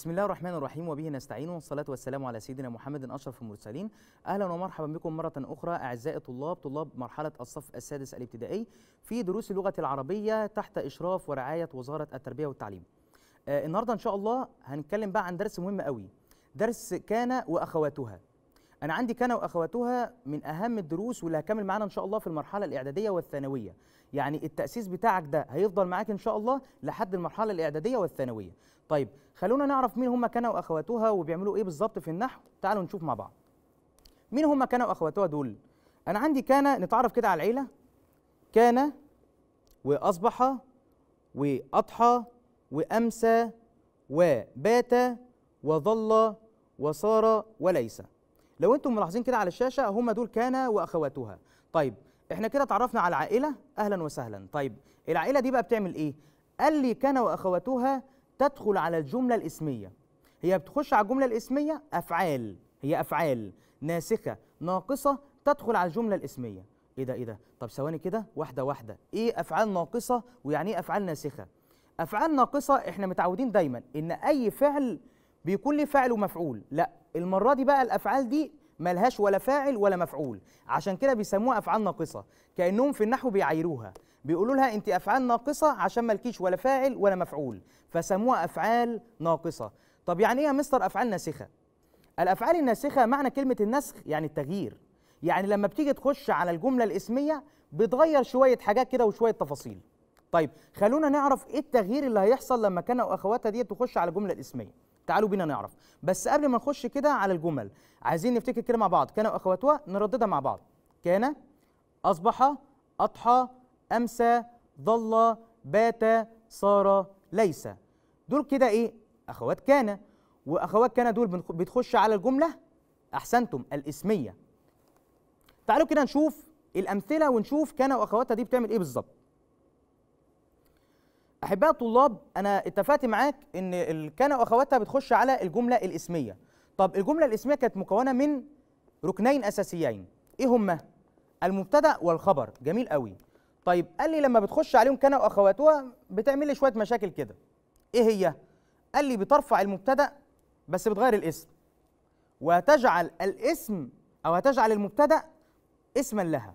بسم الله الرحمن الرحيم وبه نستعين والصلاة والسلام على سيدنا محمد أشرف المرسلين أهلا ومرحبا بكم مرة أخرى أعزائي الطلاب طلاب مرحلة الصف السادس الابتدائي في دروس اللغة العربية تحت إشراف ورعاية وزارة التربية والتعليم آه النهاردة إن شاء الله هنتكلم بقى عن درس مهم قوي درس كان وأخواتها انا عندي كان واخواتها من اهم الدروس واللي هكمل معانا ان شاء الله في المرحله الاعداديه والثانويه يعني التاسيس بتاعك ده هيفضل معاك ان شاء الله لحد المرحله الاعداديه والثانويه طيب خلونا نعرف مين هم كان واخواتها وبيعملوا ايه بالظبط في النحو تعالوا نشوف مع بعض مين هم كان واخواتها دول انا عندي كان نتعرف كده على العيله كان واصبح واضحى وامسى وبات وظل وصار وليس لو انتم ملاحظين كده على الشاشه هم دول كانا واخواتها طيب احنا كده اتعرفنا على العائله اهلا وسهلا طيب العائله دي بقى بتعمل ايه قال لي كانا واخواتها تدخل على الجمله الاسميه هي بتخش على الجمله الاسميه افعال هي افعال ناسخه ناقصه تدخل على الجمله الاسميه ايه ده ايه ده طب ثواني كده واحده واحده ايه افعال ناقصه ويعني ايه افعال ناسخه افعال ناقصه احنا متعودين دايما ان اي فعل بيكون ليه فاعل ومفعول لا المرة دي بقى الأفعال دي ملهاش ولا فاعل ولا مفعول عشان كده بيسموها أفعال ناقصة كأنهم في النحو بيعايروها بيقولوا لها أنت أفعال ناقصة عشان ملكيش ولا فاعل ولا مفعول فسموها أفعال ناقصة طب يعني إيه يا مستر أفعال ناسخة؟ الأفعال الناسخة معنى كلمة النسخ يعني التغيير يعني لما بتيجي تخش على الجملة الاسمية بتغير شوية حاجات كده وشوية تفاصيل طيب خلونا نعرف ايه التغيير اللي هيحصل لما كان واخواتها دي تخش على الجمله الاسميه تعالوا بينا نعرف بس قبل ما نخش كده على الجمل عايزين نفتكر كده مع بعض كان واخواتها نرددها مع بعض كان اصبح اضحى امسى ظل بات صار ليس دول كده ايه اخوات كان واخوات كان دول بتخش على الجمله احسنتم الاسميه تعالوا كده نشوف الامثله ونشوف كان واخواتها دي بتعمل ايه بالظبط احباء الطلاب انا اتفقت معاك ان كان واخواتها بتخش على الجمله الاسميه طب الجمله الاسميه كانت مكونه من ركنين اساسيين ايه هما المبتدا والخبر جميل قوي طيب قال لي لما بتخش عليهم كان واخواتها بتعمل لي شويه مشاكل كده ايه هي قال لي بترفع المبتدا بس بتغير الاسم وتجعل الاسم او هتجعل المبتدا اسما لها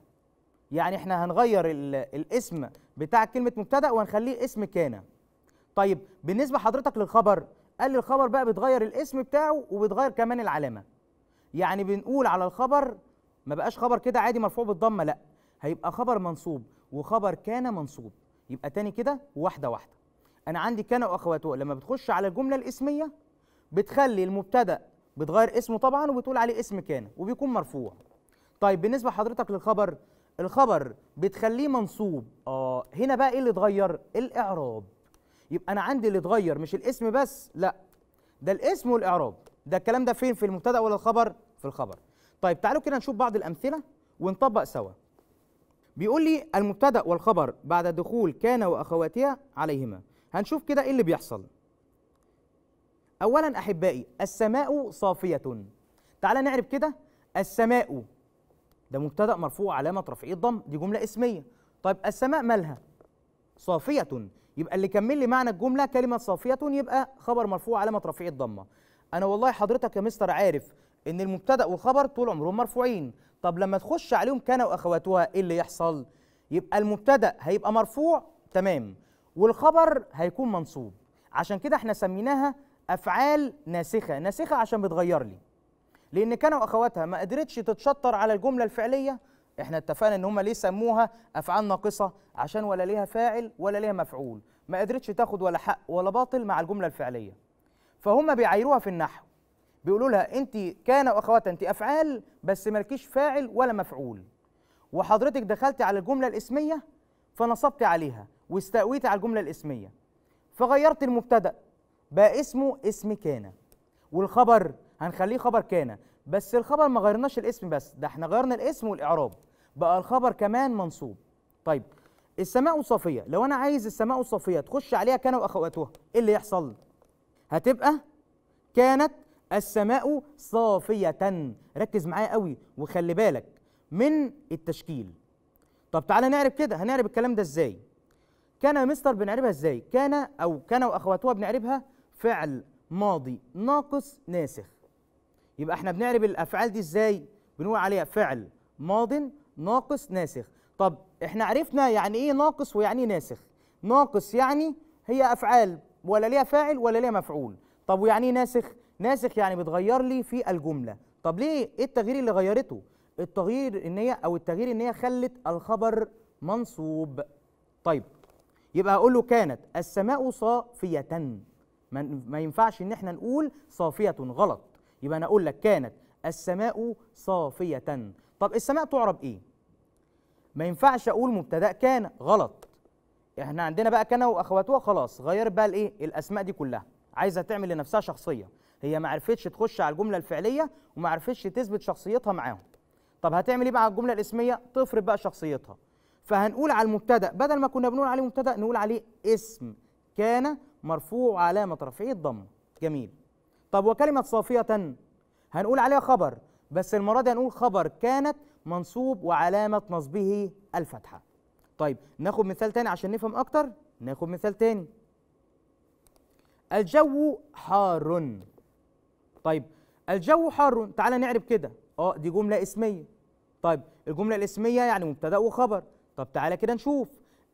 يعني احنا هنغير الاسم بتاع كلمه مبتدا وهنخليه اسم كان طيب بالنسبه حضرتك للخبر قال لي الخبر بقى بتغير الاسم بتاعه وبتغير كمان العلامه يعني بنقول على الخبر ما بقاش خبر كده عادي مرفوع بالضمه لا هيبقى خبر منصوب وخبر كان منصوب يبقى تاني كده واحده واحده انا عندي كان واخواته لما بتخش على الجمله الاسميه بتخلي المبتدا بتغير اسمه طبعا وبتقول عليه اسم كان وبيكون مرفوع طيب بالنسبه حضرتك للخبر الخبر بتخليه منصوب اه هنا بقى ايه اللي اتغير الاعراب يبقى انا عندي اللي اتغير مش الاسم بس لا ده الاسم والاعراب ده الكلام ده فين في المبتدا ولا الخبر في الخبر طيب تعالوا كده نشوف بعض الامثله ونطبق سوا بيقول لي المبتدا والخبر بعد دخول كان واخواتها عليهما هنشوف كده ايه اللي بيحصل اولا احبائي السماء صافيه تعال نعرف كده السماء ده مبتدا مرفوع علامه رفعية الضم دي جمله اسميه طيب السماء مالها صافيه يبقى اللي كمل لي معنى الجمله كلمه صافيه يبقى خبر مرفوع علامه رفعية الضمه انا والله حضرتك يا مستر عارف ان المبتدا والخبر طول عمرهم مرفوعين طب لما تخش عليهم كان واخواتها ايه اللي يحصل يبقى المبتدا هيبقى مرفوع تمام والخبر هيكون منصوب عشان كده احنا سميناها افعال ناسخه ناسخه عشان بتغير لي لان كان واخواتها ما قدرتش تتشطر على الجمله الفعليه احنا اتفقنا ان هم ليه سموها افعال ناقصه عشان ولا ليها فاعل ولا ليها مفعول ما قدرتش تاخد ولا حق ولا باطل مع الجمله الفعليه فهم بيعايروها في النحو بيقولوا لها انت كان واخواتها انت افعال بس مالكيش فاعل ولا مفعول وحضرتك دخلتي على الجمله الاسميه فنصبت عليها واستقويتي على الجمله الاسميه فغيرت المبتدا بقى اسمه اسم كان والخبر هنخليه خبر كان بس الخبر ما غيرناش الاسم بس ده احنا غيرنا الاسم والاعراب بقى الخبر كمان منصوب طيب السماء صافيه لو انا عايز السماء صافيه تخش عليها كان واخواتها ايه اللي يحصل هتبقى كانت السماء صافيه ركز معايا قوي وخلي بالك من التشكيل طب تعالى نعرف كده هنعرف الكلام ده ازاي كان يا مستر بنعربها ازاي كان او كان واخواتها بنعربها فعل ماضي ناقص ناسخ يبقى احنا بنعرب الافعال دي ازاي بنقول عليها فعل ماض ناقص ناسخ طب احنا عرفنا يعني ايه ناقص ويعني ايه ناسخ ناقص يعني هي افعال ولا ليها فاعل ولا ليها مفعول طب ويعني ايه ناسخ ناسخ يعني بتغير لي في الجمله طب ليه ايه التغيير اللي غيرته التغيير ان هي او التغيير ان هي خلت الخبر منصوب طيب يبقى هقول له كانت السماء صافيه ما ينفعش ان احنا نقول صافيه غلط يبقى انا اقول لك كانت السماء صافيه طب السماء تعرب ايه ما ينفعش اقول مبتدا كان غلط احنا عندنا بقى كان واخواتها خلاص غيرت بقى الايه الاسماء دي كلها عايزه تعمل لنفسها شخصيه هي ما عرفتش تخش على الجمله الفعليه وما عرفتش تثبت شخصيتها معاهم طب هتعمل ايه بقى على الجمله الاسميه تفرض بقى شخصيتها فهنقول على المبتدا بدل ما كنا بنقول عليه مبتدا نقول عليه اسم كان مرفوع علامه رفعه الضم جميل طب وكلمة صافية هنقول عليها خبر بس المرة دي هنقول خبر كانت منصوب وعلامة نصبه الفتحة طيب ناخد مثال تاني عشان نفهم أكتر ناخد مثال تاني الجو حار طيب الجو حار تعال نعرف كده اه دي جملة اسمية طيب الجملة الاسمية يعني مبتدأ وخبر طب تعالى كده نشوف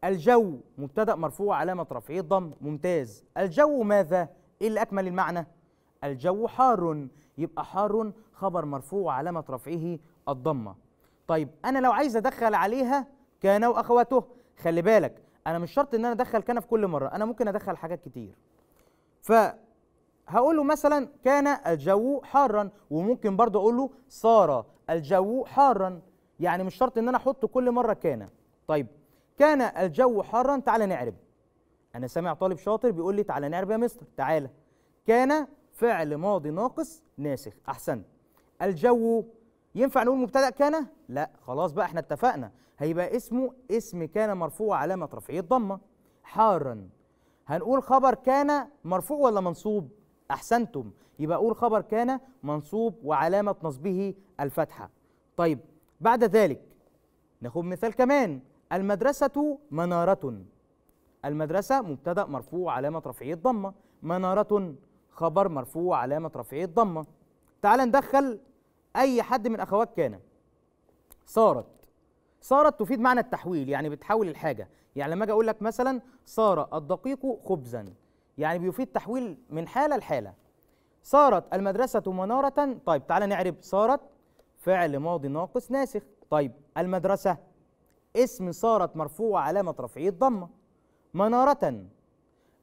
الجو مبتدأ مرفوع علامة رفعه الضم ممتاز الجو ماذا؟ ايه اللي أكمل المعنى؟ الجو حار يبقى حار خبر مرفوع وعلامة رفعه الضمة طيب أنا لو عايز أدخل عليها كان وأخواته خلي بالك أنا مش شرط إن أنا أدخل كان في كل مرة أنا ممكن أدخل حاجات كتير فهقول له مثلا كان الجو حارا وممكن برضه أقول له صار الجو حارا يعني مش شرط إن أنا أحط كل مرة كان طيب كان الجو حارا تعالى نعرب أنا سامع طالب شاطر بيقول لي تعالى نعرب يا مستر تعالى كان فعل ماضي ناقص ناسخ احسنت الجو ينفع نقول مبتدا كان لا خلاص بقى احنا اتفقنا هيبقى اسمه اسم كان مرفوع علامه رفعيه الضمه حارا هنقول خبر كان مرفوع ولا منصوب احسنتم يبقى اقول خبر كان منصوب وعلامه نصبه الفتحه طيب بعد ذلك ناخد مثال كمان المدرسه مناره المدرسه مبتدا مرفوع علامه رفعيه الضمه مناره خبر مرفوع علامة رفعية الضمة تعال ندخل أي حد من أخوات كان صارت صارت تفيد معنى التحويل يعني بتحول الحاجة يعني لما أجي أقول لك مثلا صار الدقيق خبزا يعني بيفيد تحويل من حالة لحالة صارت المدرسة منارة طيب تعال نعرب صارت فعل ماضي ناقص ناسخ طيب المدرسة اسم صارت مرفوع علامة رفعية الضمة منارة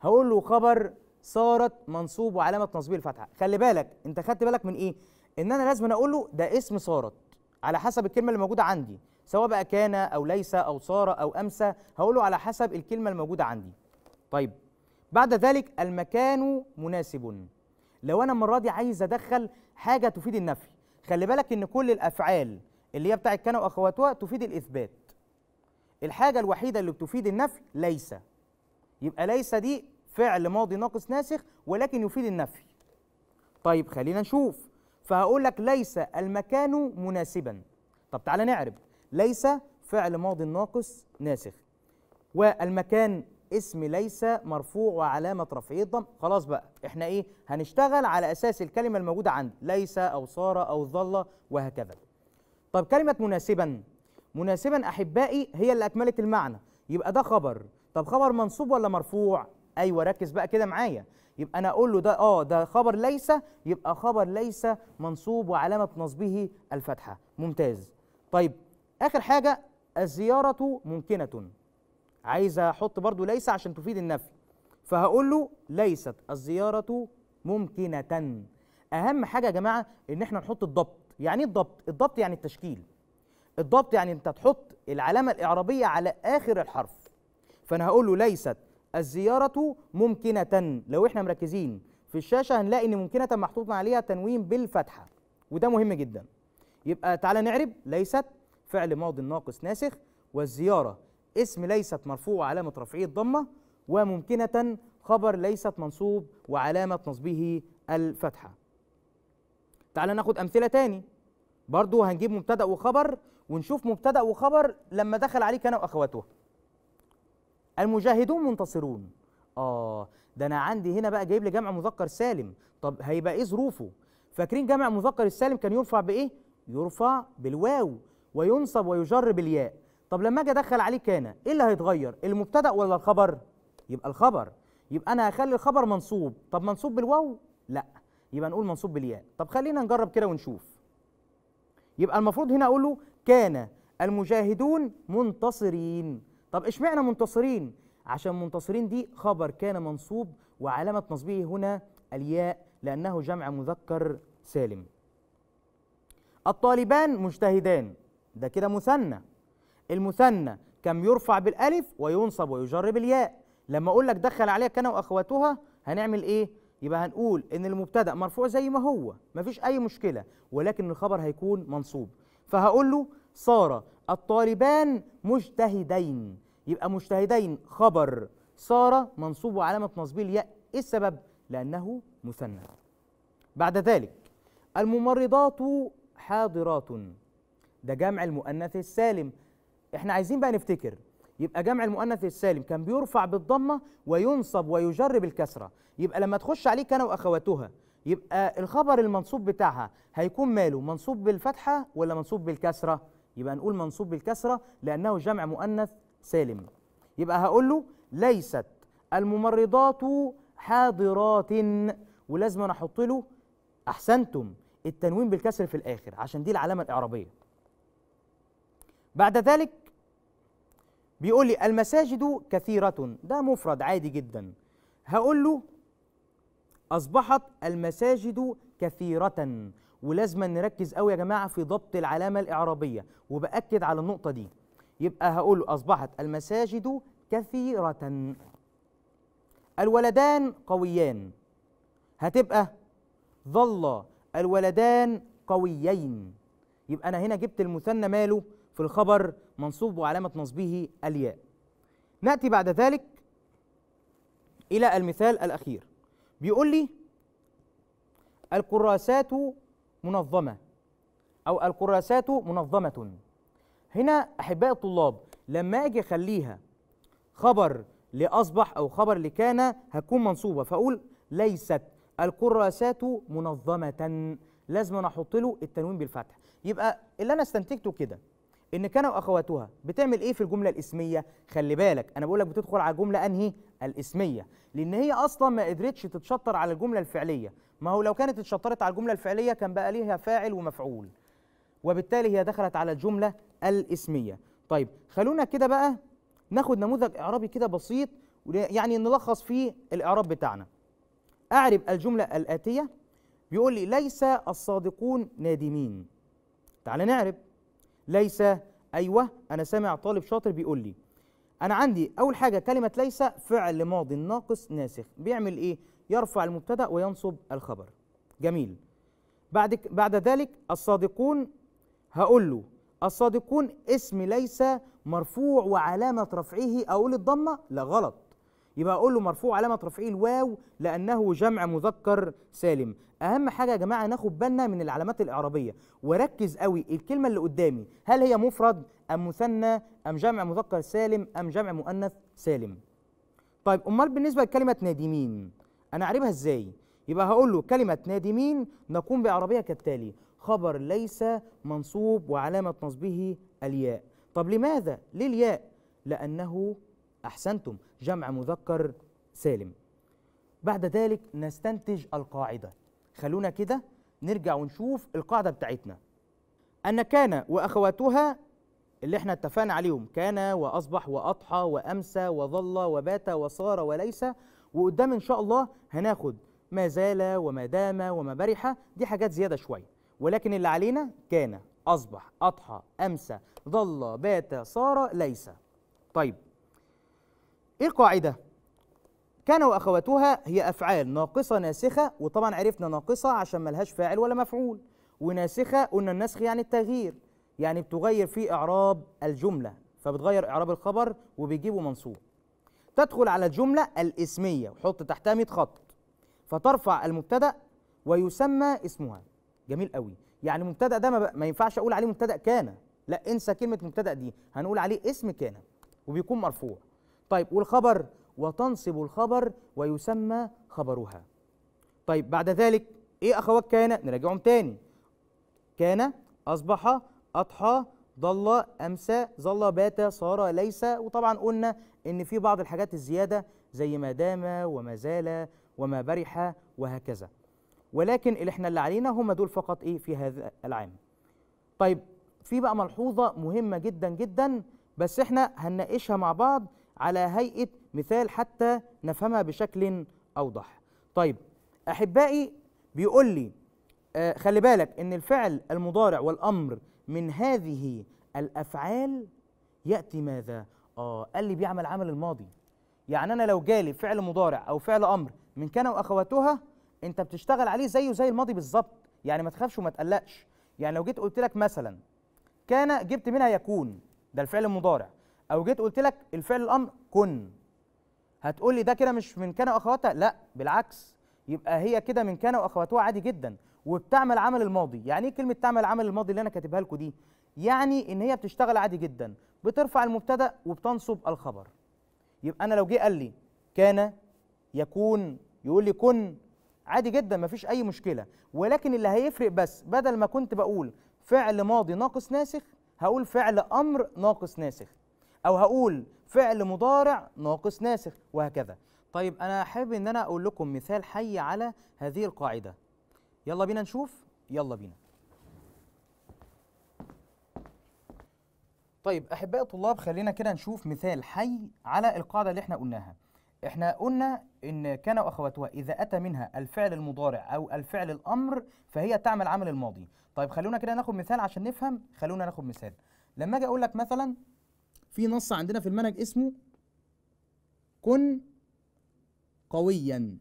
هقول له خبر صارت منصوب وعلامه تنصيب الفتحه خلي بالك انت خدت بالك من ايه ان انا لازم اقول له ده اسم صارت على حسب الكلمه اللي موجوده عندي سواء بقى كان او ليس او صار او امسى هقوله على حسب الكلمه الموجوده عندي طيب بعد ذلك المكان مناسب لو انا المره دي عايز ادخل حاجه تفيد النفي خلي بالك ان كل الافعال اللي هي بتاعت كان واخواتها تفيد الاثبات الحاجه الوحيده اللي بتفيد النفي ليس يبقى ليس دي فعل ماضي ناقص ناسخ ولكن يفيد النفي طيب خلينا نشوف فهقول لك ليس المكان مناسبا طب تعالى نعرب ليس فعل ماضي ناقص ناسخ والمكان اسم ليس مرفوع وعلامة رفعه الضم خلاص بقى احنا ايه هنشتغل على أساس الكلمة الموجودة عندي ليس أو صار أو ظل وهكذا طب كلمة مناسبا مناسبا أحبائي هي اللي أكملت المعنى يبقى ده خبر طب خبر منصوب ولا مرفوع ايوه ركز بقى كده معايا يبقى انا اقول له ده اه ده خبر ليس يبقى خبر ليس منصوب وعلامه نصبه الفتحه ممتاز طيب اخر حاجه الزياره ممكنه عايز احط برضو ليس عشان تفيد النفي فهقول له ليست الزياره ممكنه اهم حاجه يا جماعه ان احنا نحط الضبط يعني ايه الضبط الضبط يعني التشكيل الضبط يعني انت تحط العلامه الاعرابيه على اخر الحرف فانا هقول له ليست الزيارة ممكنة لو احنا مركزين في الشاشة هنلاقي ان ممكنة محطوط عليها تنوين بالفتحة وده مهم جدا يبقى تعالى نعرب ليست فعل ماضي ناقص ناسخ والزيارة اسم ليست مرفوع وعلامة رفعه الضمة وممكنة خبر ليست منصوب وعلامة نصبه الفتحة تعالى ناخد أمثلة تاني برضو هنجيب مبتدأ وخبر ونشوف مبتدأ وخبر لما دخل عليك أنا وأخواته المجاهدون منتصرون اه ده انا عندي هنا بقى جايب لي جمع مذكر سالم طب هيبقى ايه ظروفه فاكرين جمع مذكر السالم كان يرفع بايه يرفع بالواو وينصب ويجر بالياء طب لما اجي ادخل عليه كان ايه اللي هيتغير المبتدا ولا الخبر يبقى الخبر يبقى انا هخلي الخبر منصوب طب منصوب بالواو لا يبقى نقول منصوب بالياء طب خلينا نجرب كده ونشوف يبقى المفروض هنا اقول له كان المجاهدون منتصرين طب اشمعنى منتصرين عشان منتصرين دي خبر كان منصوب وعلامة نصبه هنا الياء لأنه جمع مذكر سالم الطالبان مجتهدان ده كده مثنى المثنى كم يرفع بالالف وينصب ويجر بالياء لما اقول لك دخل عليها كان واخواتها هنعمل ايه يبقى هنقول ان المبتدا مرفوع زي ما هو مفيش اي مشكله ولكن الخبر هيكون منصوب فهقول له صار الطالبان مجتهدين يبقى مجتهدين خبر صار منصوب وعلامة نصبه الياء إيه السبب؟ لأنه مثنى بعد ذلك الممرضات حاضرات ده جمع المؤنث السالم احنا عايزين بقى نفتكر يبقى جمع المؤنث السالم كان بيرفع بالضمه وينصب ويجرب الكسره يبقى لما تخش عليك انا واخواتها يبقى الخبر المنصوب بتاعها هيكون ماله منصوب بالفتحه ولا منصوب بالكسره يبقى نقول منصوب بالكسرة لأنه جمع مؤنث سالم يبقى هقول له ليست الممرضات حاضرات ولازم أنا أحط له أحسنتم التنوين بالكسر في الآخر عشان دي العلامة الإعرابية بعد ذلك بيقول لي المساجد كثيرة ده مفرد عادي جدا هقول له أصبحت المساجد كثيرة ولازم نركز قوي يا جماعه في ضبط العلامه الاعرابيه وباكد على النقطه دي يبقى هقول اصبحت المساجد كثيره الولدان قويان هتبقى ظل الولدان قويين يبقى انا هنا جبت المثنى ماله في الخبر منصوب وعلامه نصبه الياء ناتي بعد ذلك الى المثال الاخير بيقول لي الكراسات منظمة أو الكراسات منظمة هنا أحباء الطلاب لما أجي أخليها خبر لأصبح أو خبر لكان هتكون منصوبة فأقول ليست الكراسات منظمة لازم أنا أحط له التنوين بالفتح يبقى اللي أنا استنتجته كده إن كان وأخواتها بتعمل إيه في الجملة الإسمية خلي بالك أنا بقول لك بتدخل على الجملة أنهي الإسمية لأن هي أصلا ما قدرتش تتشطر على الجملة الفعلية ما هو لو كانت اتشطرت على الجملة الفعلية كان بقى ليها فاعل ومفعول وبالتالي هي دخلت على الجملة الاسمية طيب خلونا كده بقى ناخد نموذج إعرابي كده بسيط يعني نلخص فيه الإعراب بتاعنا أعرب الجملة الآتية بيقول لي ليس الصادقون نادمين تعال نعرب ليس أيوة أنا سامع طالب شاطر بيقول لي أنا عندي أول حاجة كلمة ليس فعل ماضي ناقص ناسخ بيعمل إيه؟ يرفع المبتدا وينصب الخبر جميل بعد بعد ذلك الصادقون هقول له الصادقون اسم ليس مرفوع وعلامه رفعه اقول الضمه لا غلط يبقى اقول له مرفوع علامه رفعه الواو لانه جمع مذكر سالم اهم حاجه يا جماعه ناخد بالنا من العلامات الاعرابيه وركز قوي الكلمه اللي قدامي هل هي مفرد ام مثنى ام جمع مذكر سالم ام جمع مؤنث سالم طيب امال بالنسبه لكلمه نادمين انا اعربها ازاي يبقى هقول له كلمه نادمين نقوم باعرابها كالتالي خبر ليس منصوب وعلامه نصبه الياء طب لماذا للياء لانه احسنتم جمع مذكر سالم بعد ذلك نستنتج القاعده خلونا كده نرجع ونشوف القاعده بتاعتنا ان كان واخواتها اللي احنا اتفقنا عليهم كان واصبح واضحى وامسى وظل وبات وصار وليس وقدام ان شاء الله هناخد ما زال وما دام وما برح دي حاجات زياده شويه ولكن اللي علينا كان اصبح اضحى امسى ظل بات صار ليس طيب ايه القاعده كان واخواتها هي افعال ناقصه ناسخه وطبعا عرفنا ناقصه عشان ملهاش فاعل ولا مفعول وناسخه قلنا النسخ يعني التغيير يعني بتغير في اعراب الجمله فبتغير اعراب الخبر وبيجيبه منصوب تدخل على الجملة الاسمية وحط تحتها 100 خط فترفع المبتدأ ويسمى اسمها جميل قوي يعني مبتدأ ده ما, ما ينفعش أقول عليه مبتدأ كان لا انسى كلمة مبتدأ دي هنقول عليه اسم كان وبيكون مرفوع طيب والخبر وتنصب الخبر ويسمى خبرها طيب بعد ذلك ايه اخوات كان نراجعهم تاني كان اصبح اضحى ضل امسى ظل بات صار ليس وطبعا قلنا ان في بعض الحاجات الزياده زي ما دام وما زال وما برح وهكذا ولكن اللي احنا اللي علينا هم دول فقط ايه في هذا العام طيب في بقى ملحوظه مهمه جدا جدا بس احنا هنناقشها مع بعض على هيئه مثال حتى نفهمها بشكل اوضح طيب احبائي بيقول لي آه خلي بالك ان الفعل المضارع والامر من هذه الافعال ياتي ماذا اه قال لي بيعمل عمل الماضي يعني انا لو جالي فعل مضارع او فعل امر من كان واخواتها انت بتشتغل عليه زيه زي الماضي بالظبط يعني ما تخافش وما تقلقش يعني لو جيت قلت لك مثلا كان جبت منها يكون ده الفعل المضارع او جيت قلت لك الفعل الامر كن هتقول لي ده كده مش من كان واخواتها لا بالعكس يبقى هي كده من كان واخواتها عادي جدا وبتعمل عمل الماضي يعني ايه كلمه تعمل عمل الماضي اللي انا كاتبها لكم دي يعني ان هي بتشتغل عادي جدا بترفع المبتدا وبتنصب الخبر يبقى انا لو جه قال لي كان يكون يقول لي كن عادي جدا مفيش اي مشكله ولكن اللي هيفرق بس بدل ما كنت بقول فعل ماضي ناقص ناسخ هقول فعل امر ناقص ناسخ او هقول فعل مضارع ناقص ناسخ وهكذا طيب انا حابب ان انا اقول لكم مثال حي على هذه القاعده يلا بينا نشوف يلا بينا طيب احبائي الطلاب خلينا كده نشوف مثال حي على القاعده اللي احنا قلناها احنا قلنا ان كان واخواتها اذا اتى منها الفعل المضارع او الفعل الامر فهي تعمل عمل الماضي طيب خلونا كده ناخد مثال عشان نفهم خلونا ناخد مثال لما اجي اقول لك مثلا في نص عندنا في المنهج اسمه كن قويا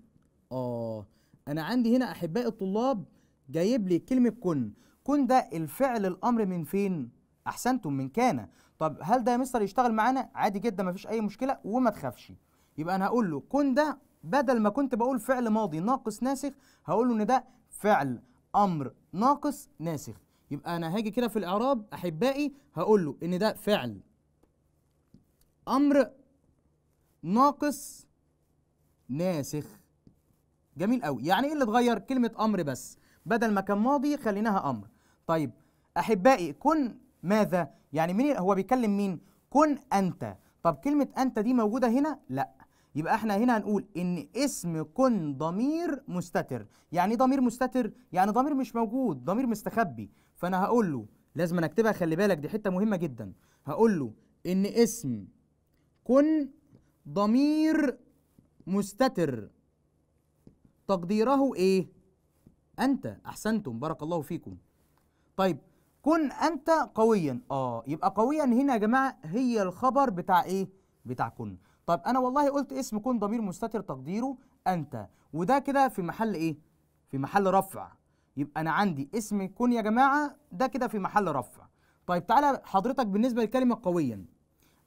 اه انا عندي هنا احبائي الطلاب جايب لي كلمه كن كن ده الفعل الامر من فين احسنتم من كان طب هل ده يا مستر يشتغل معانا عادي جدا مفيش اي مشكله وما تخافش يبقى انا هقول له كن ده بدل ما كنت بقول فعل ماضي ناقص ناسخ هقول له ان ده فعل امر ناقص ناسخ يبقى انا هاجي كده في الاعراب احبائي هقول له ان ده فعل امر ناقص ناسخ جميل قوي يعني ايه اللي اتغير كلمه امر بس بدل ما كان ماضي خليناها امر طيب احبائي كن ماذا يعني مين هو بيكلم مين كن انت طب كلمه انت دي موجوده هنا لا يبقى احنا هنا هنقول ان اسم كن ضمير مستتر يعني ايه ضمير مستتر يعني ضمير مش موجود ضمير مستخبي فانا هقول له لازم اكتبها خلي بالك دي حته مهمه جدا هقول له ان اسم كن ضمير مستتر تقديره ايه انت احسنتم بارك الله فيكم طيب كن انت قويا اه يبقى قويا هنا يا جماعه هي الخبر بتاع ايه بتاع كن طب انا والله قلت اسم كن ضمير مستتر تقديره انت وده كده في محل ايه في محل رفع يبقى انا عندي اسم كن يا جماعه ده كده في محل رفع طيب تعالى حضرتك بالنسبه لكلمه قويا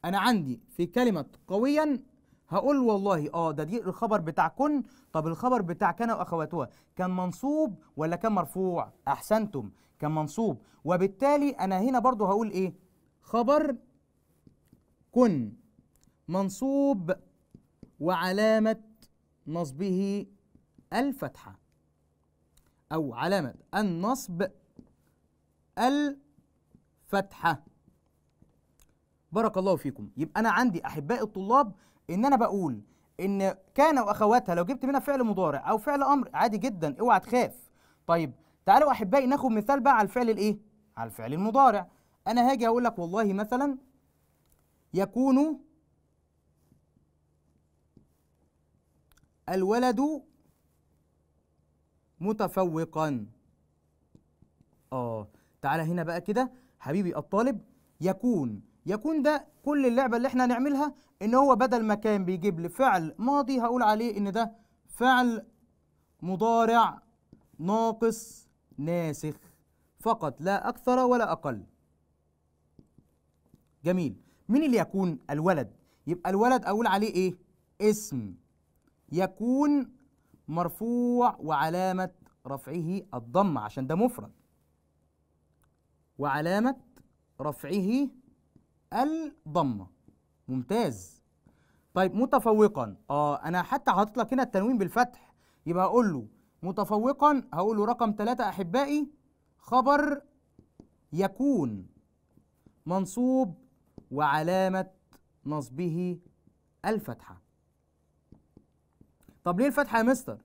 انا عندي في كلمه قويا هقول والله اه ده دي الخبر بتاع كن طب الخبر بتاع كان واخواتها كان منصوب ولا كان مرفوع احسنتم كان منصوب وبالتالي انا هنا برضو هقول ايه خبر كن منصوب وعلامة نصبه الفتحة أو علامة النصب الفتحة بارك الله فيكم يبقى أنا عندي أحباء الطلاب ان انا بقول ان كان واخواتها لو جبت منها فعل مضارع او فعل امر عادي جدا اوعى تخاف طيب تعالوا احبائي ناخد مثال بقى على الفعل الايه على الفعل المضارع انا هاجي اقول لك والله مثلا يكون الولد متفوقا اه تعالى هنا بقى كده حبيبي الطالب يكون يكون ده كل اللعبة اللي احنا هنعملها ان هو بدل ما كان بيجيب لي فعل ماضي هقول عليه ان ده فعل مضارع ناقص ناسخ فقط لا أكثر ولا أقل جميل مين اللي يكون الولد يبقى الولد أقول عليه إيه اسم يكون مرفوع وعلامة رفعه الضمة عشان ده مفرد وعلامة رفعه الضمه ممتاز طيب متفوقا اه انا حتى حاطط لك هنا التنوين بالفتح يبقى هقول له متفوقا هقول له رقم ثلاثة احبائي خبر يكون منصوب وعلامه نصبه الفتحه طب ليه الفتحه يا مستر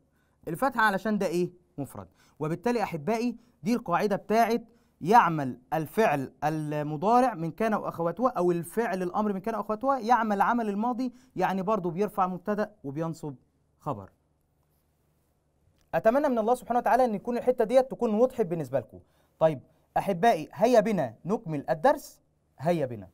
الفتحه علشان ده ايه مفرد وبالتالي احبائي دي القاعده بتاعه يعمل الفعل المضارع من كان واخواتها او الفعل الامر من كان واخواتها يعمل عمل الماضي يعني برضه بيرفع مبتدا وبينصب خبر اتمنى من الله سبحانه وتعالى ان يكون الحته ديت تكون وضحت بالنسبه لكم طيب احبائي هيا بنا نكمل الدرس هيا بنا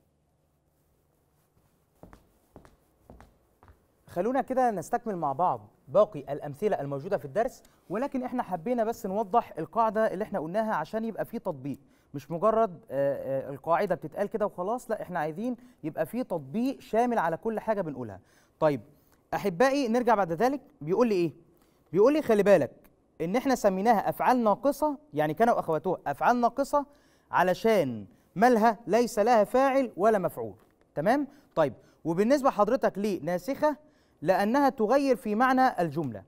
خلونا كده نستكمل مع بعض باقي الامثله الموجوده في الدرس ولكن احنا حبينا بس نوضح القاعده اللي احنا قلناها عشان يبقى في تطبيق مش مجرد آه، آه، القاعده بتتقال كده وخلاص لا احنا عايزين يبقى في تطبيق شامل على كل حاجه بنقولها طيب احبائي نرجع بعد ذلك بيقول لي ايه بيقول لي خلي بالك ان احنا سميناها افعال ناقصه يعني كانوا اخواتها افعال ناقصه علشان مالها ليس لها فاعل ولا مفعول تمام طيب وبالنسبه حضرتك لناسخه لانها تغير في معنى الجمله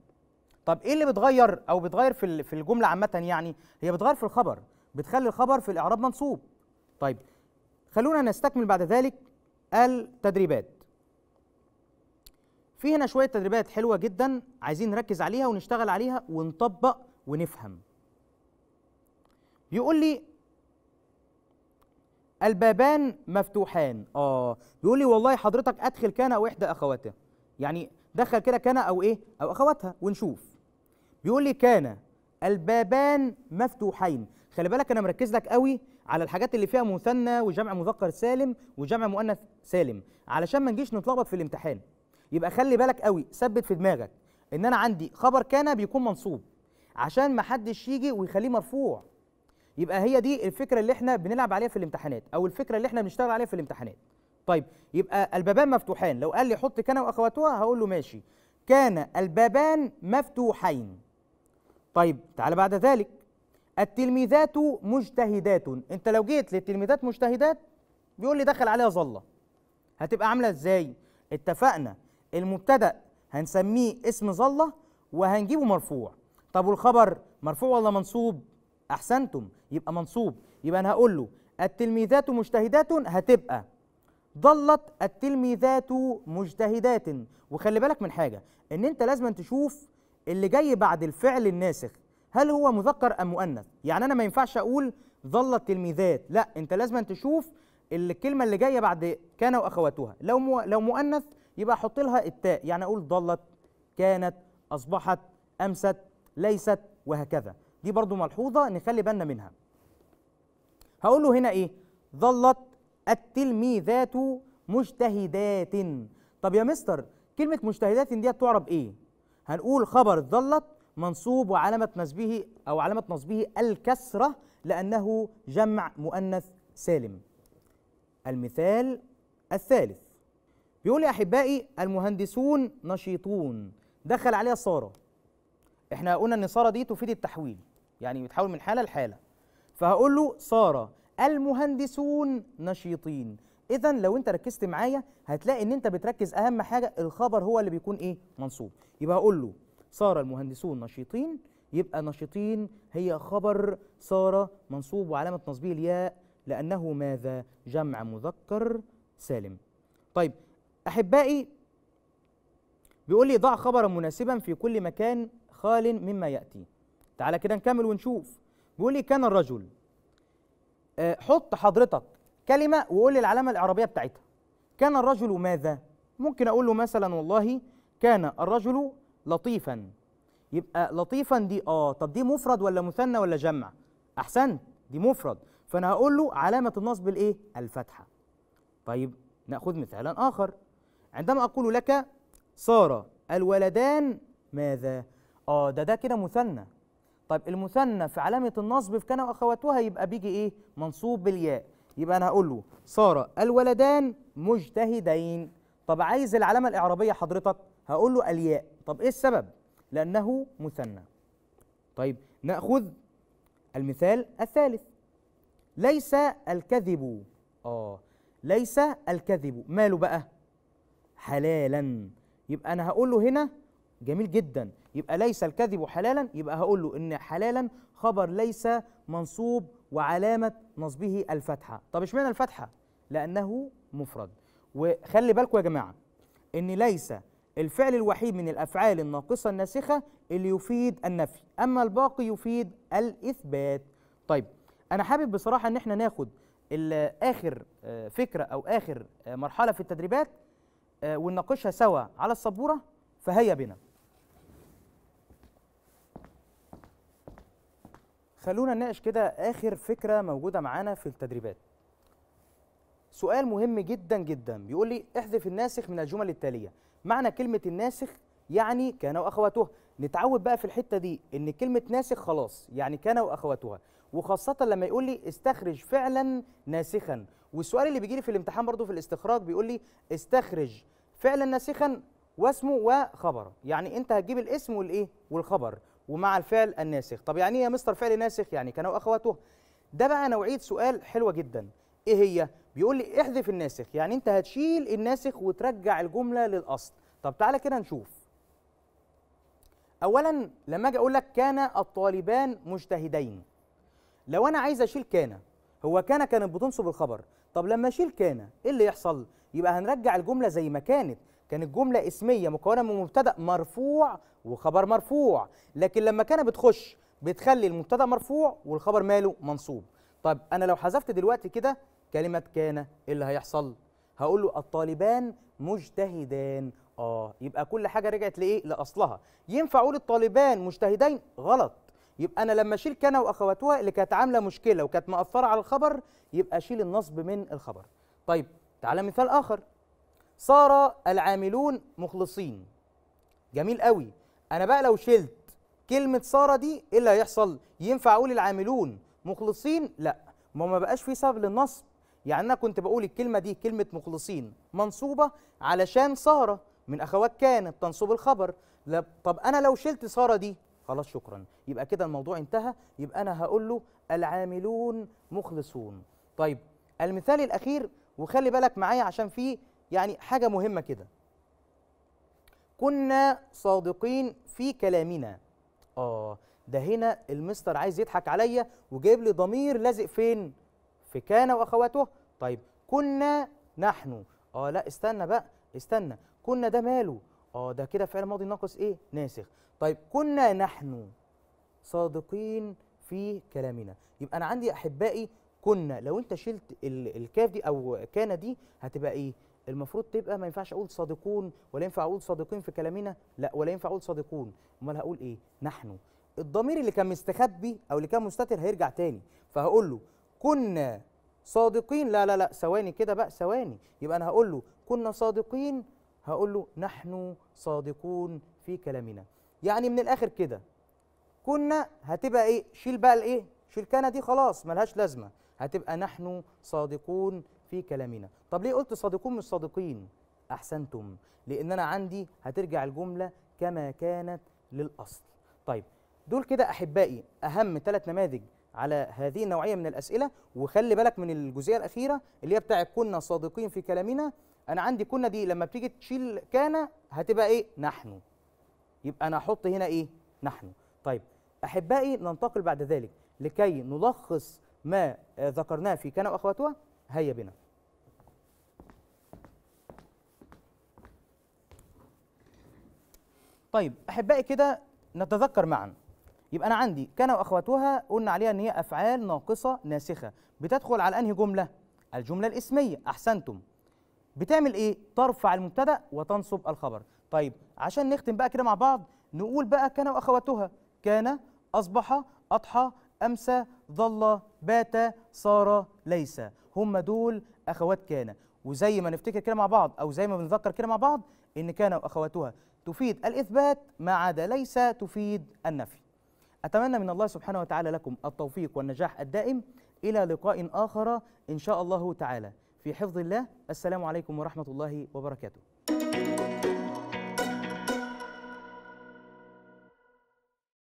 طب ايه اللي بتغير او بتغير في في الجمله عامه يعني هي بتغير في الخبر بتخلي الخبر في الاعراب منصوب طيب خلونا نستكمل بعد ذلك التدريبات في هنا شويه تدريبات حلوه جدا عايزين نركز عليها ونشتغل عليها ونطبق ونفهم بيقول لي البابان مفتوحان اه بيقول لي والله حضرتك ادخل كان او احدى اخواته يعني دخل كده كان او ايه او اخواتها ونشوف بيقول لي كان البابان مفتوحين خلي بالك انا مركز لك قوي على الحاجات اللي فيها مثنى وجمع مذكر سالم وجمع مؤنث سالم علشان ما نجيش نتلخبط في الامتحان يبقى خلي بالك قوي ثبت في دماغك ان انا عندي خبر كان بيكون منصوب عشان ما حدش يجي ويخليه مرفوع يبقى هي دي الفكره اللي احنا بنلعب عليها في الامتحانات او الفكره اللي احنا بنشتغل عليها في الامتحانات طيب يبقى البابان مفتوحان لو قال لي حط كان واخواتها هقول له ماشي كان البابان مفتوحين طيب تعالى بعد ذلك التلميذات مجتهدات انت لو جيت للتلميذات مجتهدات بيقول لي دخل عليها ظله هتبقى عامله ازاي اتفقنا المبتدا هنسميه اسم ظله وهنجيبه مرفوع طب والخبر مرفوع ولا منصوب احسنتم يبقى منصوب يبقى انا هقول له التلميذات مجتهدات هتبقى ظلت التلميذات مجتهدات وخلي بالك من حاجه ان انت لازم تشوف اللي جاي بعد الفعل الناسخ هل هو مذكر ام مؤنث يعني انا ما ينفعش اقول ظلت تلميذات لا انت لازم تشوف الكلمه اللي جايه بعد كان واخواتها لو مو لو مؤنث يبقى احط لها التاء يعني اقول ضلت كانت اصبحت امست ليست وهكذا دي برضو ملحوظه نخلي بالنا منها هقول له هنا ايه ظلت التلميذات مجتهدات طب يا مستر كلمة مجتهدات دي تعرب ايه؟ هنقول خبر ظلت منصوب وعلامة نصبه أو علامة نصبه الكسرة لأنه جمع مؤنث سالم المثال الثالث بيقول لي أحبائي المهندسون نشيطون دخل عليها سارة احنا قلنا ان سارة دي تفيد التحويل يعني بتحول من حالة لحالة فهقول له سارة المهندسون نشيطين اذا لو انت ركزت معايا هتلاقي ان انت بتركز اهم حاجه الخبر هو اللي بيكون ايه منصوب يبقى اقول له صار المهندسون نشيطين يبقى نشيطين هي خبر صار منصوب وعلامه نصبه الياء لانه ماذا جمع مذكر سالم طيب احبائي بيقول لي ضع خبرا مناسبا في كل مكان خال مما ياتي تعالى كده نكمل ونشوف بيقول لي كان الرجل آه، حط حضرتك كلمه وقول لي العلامه الاعرابيه بتاعتها كان الرجل ماذا ممكن اقول له مثلا والله كان الرجل لطيفا يبقى لطيفا دي اه طب دي مفرد ولا مثنى ولا جمع احسنت دي مفرد فانا هقول له علامه النصب الايه الفتحه طيب ناخذ مثالا اخر عندما اقول لك صار الولدان ماذا اه ده ده كده مثنى طيب المثنى في علامة النصب في كان وأخواتها يبقى بيجي إيه؟ منصوب بالياء يبقى أنا هقول له صار الولدان مجتهدين طب عايز العلامة الإعرابية حضرتك هقول له الياء طب إيه السبب؟ لأنه مثنى طيب نأخذ المثال الثالث ليس الكذب آه ليس الكذب ماله بقى؟ حلالا يبقى أنا هقول له هنا جميل جدا يبقى ليس الكذب حلالا يبقى هقول له ان حلالا خبر ليس منصوب وعلامه نصبه الفتحه طب اشمعنى الفتحه لانه مفرد وخلي بالكم يا جماعه ان ليس الفعل الوحيد من الافعال الناقصه الناسخه اللي يفيد النفي اما الباقي يفيد الاثبات طيب انا حابب بصراحه ان احنا ناخد اخر آه، فكره او اخر آه، مرحله في التدريبات آه، ونناقشها سوا على السبوره فهيا بنا خلونا نناقش كده اخر فكره موجوده معانا في التدريبات سؤال مهم جدا جدا بيقول لي احذف الناسخ من الجمل التاليه معنى كلمه الناسخ يعني كان واخواتها نتعود بقى في الحته دي ان كلمه ناسخ خلاص يعني كان واخواتها وخاصه لما يقول لي استخرج فعلا ناسخا والسؤال اللي بيجي لي في الامتحان برضو في الاستخراج بيقول لي استخرج فعلا ناسخا واسمه وخبره يعني انت هتجيب الاسم والايه والخبر ومع الفعل الناسخ طب يعني ايه يا مستر فعل ناسخ يعني كانوا اخواته ده بقى نوعيه سؤال حلوه جدا ايه هي بيقول لي احذف الناسخ يعني انت هتشيل الناسخ وترجع الجمله للاصل طب تعالى كده نشوف اولا لما اجي اقول لك كان الطالبان مجتهدين لو انا عايز اشيل كان هو كان كانت بتنصب الخبر طب لما اشيل كان ايه اللي يحصل يبقى هنرجع الجمله زي ما كانت كانت جملة اسمية مكونة من مبتدأ مرفوع وخبر مرفوع لكن لما كان بتخش بتخلي المبتدأ مرفوع والخبر ماله منصوب طيب أنا لو حذفت دلوقتي كده كلمة كان إيه اللي هيحصل؟ هقول له الطالبان مجتهدان آه يبقى كل حاجة رجعت لإيه؟ لأصلها ينفع أقول الطالبان مجتهدين؟ غلط يبقى انا لما اشيل كان واخواتها اللي كانت عامله مشكله وكانت مأثره على الخبر يبقى اشيل النصب من الخبر طيب تعالى مثال اخر صار العاملون مخلصين جميل قوي انا بقى لو شلت كلمه صار دي ايه اللي هيحصل ينفع اقول العاملون مخلصين لا ما ما بقاش في سبب للنصب يعني انا كنت بقول الكلمه دي كلمه مخلصين منصوبه علشان ساره من اخوات كانت تنصب الخبر طب انا لو شلت ساره دي خلاص شكرا يبقى كده الموضوع انتهى يبقى انا هقول له العاملون مخلصون طيب المثال الاخير وخلي بالك معايا عشان فيه يعني حاجة مهمة كده كنا صادقين في كلامنا آه ده هنا المستر عايز يضحك عليا وجايب لي ضمير لازق فين في كان واخواته طيب كنا نحن اه لا استنى بقى استنى كنا ده ماله اه ده كده فعل ماضي ناقص ايه ناسخ طيب كنا نحن صادقين في كلامنا يبقى انا عندي احبائي كنا لو انت شلت الكاف دي او كان دي هتبقى ايه المفروض تبقى ما ينفعش اقول صادقون ولا ينفع اقول صادقين في كلامنا لا ولا ينفع اقول صادقون امال هقول ايه نحن الضمير اللي كان مستخبي او اللي كان مستتر هيرجع تاني فهقول له كنا صادقين لا لا لا ثواني كده بقى ثواني يبقى انا هقول له كنا صادقين هقول له نحن صادقون في كلامنا يعني من الاخر كده كنا هتبقى ايه شيل بقى الايه شيل كان دي خلاص ملهاش لازمه هتبقى نحن صادقون في كلامنا طب ليه قلت صادقون مش صادقين احسنتم لان انا عندي هترجع الجمله كما كانت للاصل طيب دول كده احبائي اهم ثلاث نماذج على هذه النوعيه من الاسئله وخلي بالك من الجزئيه الاخيره اللي هي بتاعه كنا صادقين في كلامنا انا عندي كنا دي لما بتيجي تشيل كان هتبقى ايه نحن يبقى انا احط هنا ايه نحن طيب احبائي ننتقل بعد ذلك لكي نلخص ما ذكرناه في كان واخواتها هيا بنا طيب احبائي كده نتذكر معا يبقى انا عندي كان واخواتها قلنا عليها ان هي افعال ناقصه ناسخه بتدخل على انهي جمله الجمله الاسميه احسنتم بتعمل ايه ترفع المبتدا وتنصب الخبر طيب عشان نختم بقى كده مع بعض نقول بقى كان واخواتها كان اصبح اضحى امسى ظل بات صار ليس هم دول اخوات كان وزي ما نفتكر كده مع بعض او زي ما بنذكر كده مع بعض ان كان واخواتها تفيد الإثبات ما عدا ليس تفيد النفي أتمنى من الله سبحانه وتعالى لكم التوفيق والنجاح الدائم إلى لقاء آخر إن شاء الله تعالى في حفظ الله السلام عليكم ورحمة الله وبركاته